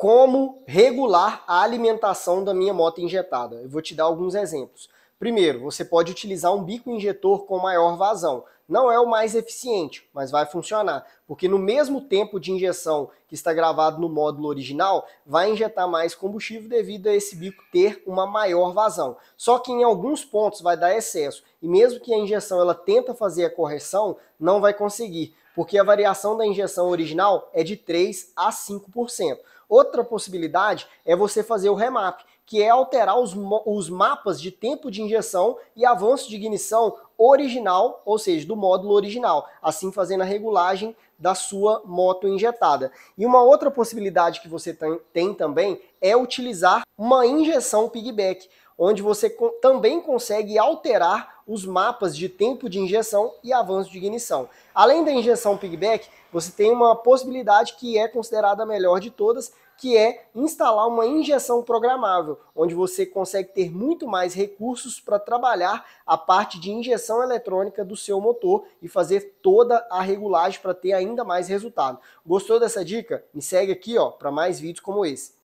como regular a alimentação da minha moto injetada. Eu vou te dar alguns exemplos. Primeiro, você pode utilizar um bico injetor com maior vazão. Não é o mais eficiente, mas vai funcionar, porque no mesmo tempo de injeção que está gravado no módulo original, vai injetar mais combustível devido a esse bico ter uma maior vazão. Só que em alguns pontos vai dar excesso, e mesmo que a injeção ela tenta fazer a correção, não vai conseguir, porque a variação da injeção original é de 3 a 5%. Outra possibilidade é você fazer o remap, que é alterar os, os mapas de tempo de injeção e avanço de ignição original, ou seja, do módulo original, assim fazendo a regulagem da sua moto injetada. E uma outra possibilidade que você tem, tem também é utilizar uma injeção piggyback onde você também consegue alterar os mapas de tempo de injeção e avanço de ignição. Além da injeção pigback, você tem uma possibilidade que é considerada a melhor de todas, que é instalar uma injeção programável, onde você consegue ter muito mais recursos para trabalhar a parte de injeção eletrônica do seu motor e fazer toda a regulagem para ter ainda mais resultado. Gostou dessa dica? Me segue aqui ó para mais vídeos como esse.